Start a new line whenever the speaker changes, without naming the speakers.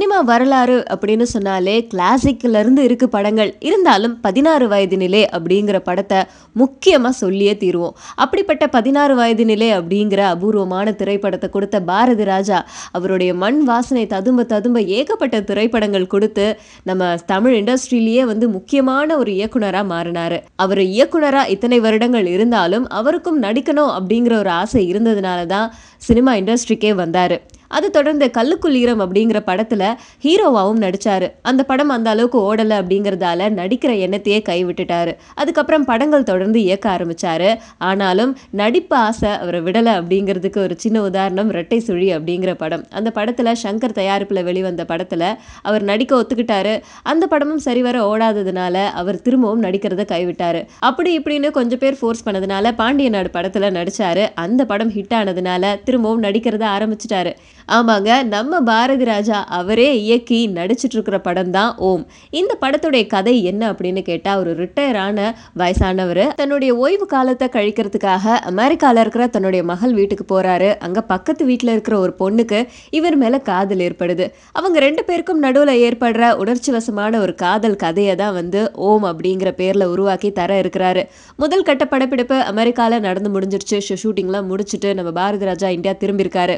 cinema வரலாறு அப்படின்னு சொன்னாலே இருந்து இருக்கு படங்கள் இருந்தாலும் பதினாறு வயது நிலை அப்படிங்கிற படத்தை முக்கியமாக சொல்லியே தீருவோம் அப்படிப்பட்ட பதினாறு வயது நிலை அப்படிங்கிற அபூர்வமான திரைப்படத்தை கொடுத்த பாரதி ராஜா அவருடைய மண் வாசனை ததும்ப ததும்ப ஏகப்பட்ட திரைப்படங்கள் கொடுத்து நம்ம தமிழ் இண்டஸ்ட்ரியிலேயே வந்து முக்கியமான ஒரு இயக்குனராக மாறினார் அவர் இயக்குனராக இத்தனை வருடங்கள் இருந்தாலும் அவருக்கும் நடிக்கணும் அப்படிங்கிற ஒரு ஆசை இருந்ததுனால தான் சினிமா இண்டஸ்ட்ரிக்கே வந்தார் அது தொடர்ந்து கல்லுக்குள் ஈரம் அப்படிங்கிற படத்தில் ஹீரோவாகவும் நடித்தார் அந்த படம் அந்த அளவுக்கு ஓடலை அப்படிங்கிறதால நடிக்கிற எண்ணத்தையே கைவிட்டுட்டார் அதுக்கப்புறம் படங்கள் தொடர்ந்து இயக்க ஆரம்பித்தார் ஆனாலும் நடிப்பு ஆசை அவரை விடலை அப்படிங்கிறதுக்கு ஒரு சின்ன உதாரணம் ரெட்டை சுழி அப்படிங்கிற படம் அந்த படத்தில் சங்கர் தயாரிப்பில் வெளிவந்த படத்தில் அவர் நடிக்க ஒத்துக்கிட்டாரு அந்த படமும் சரிவர ஓடாததுனால அவர் திரும்பவும் நடிக்கிறத கைவிட்டார் அப்படி இப்படின்னு கொஞ்சம் பேர் ஃபோர்ஸ் பண்ணதுனால பாண்டிய நாடு படத்தில் நடித்தார் அந்த படம் ஹிட் ஆனதுனால திரும்பவும் நடிக்கிறத ஆரம்பிச்சிட்டாரு ஆமாங்க நம்ம பாரதி ராஜா அவரே இயக்கி நடிச்சிட்டு இருக்கிற படம் தான் ஓம் இந்த படத்துடைய கதை என்ன அப்படின்னு கேட்டால் ஒரு ரிட்டையரான வயசானவர் தன்னுடைய ஓய்வு காலத்தை கழிக்கிறதுக்காக அமெரிக்காவில் இருக்கிற தன்னுடைய மகள் வீட்டுக்கு போகிறாரு அங்கே பக்கத்து வீட்டில் இருக்கிற ஒரு பொண்ணுக்கு இவர் மேலே காதல் ஏற்படுது அவங்க ரெண்டு பேருக்கும் நடுவில் ஏற்படுற உணர்ச்சி வசமான ஒரு காதல் கதையை தான் வந்து ஓம் அப்படிங்கிற பேரில் உருவாக்கி தர இருக்கிறாரு முதல் கட்ட படப்பிடிப்பு அமெரிக்காவில் நடந்து முடிஞ்சிருச்சு ஷூட்டிங்லாம் முடிச்சுட்டு நம்ம பாரதி ராஜா இந்தியா திரும்பியிருக்காரு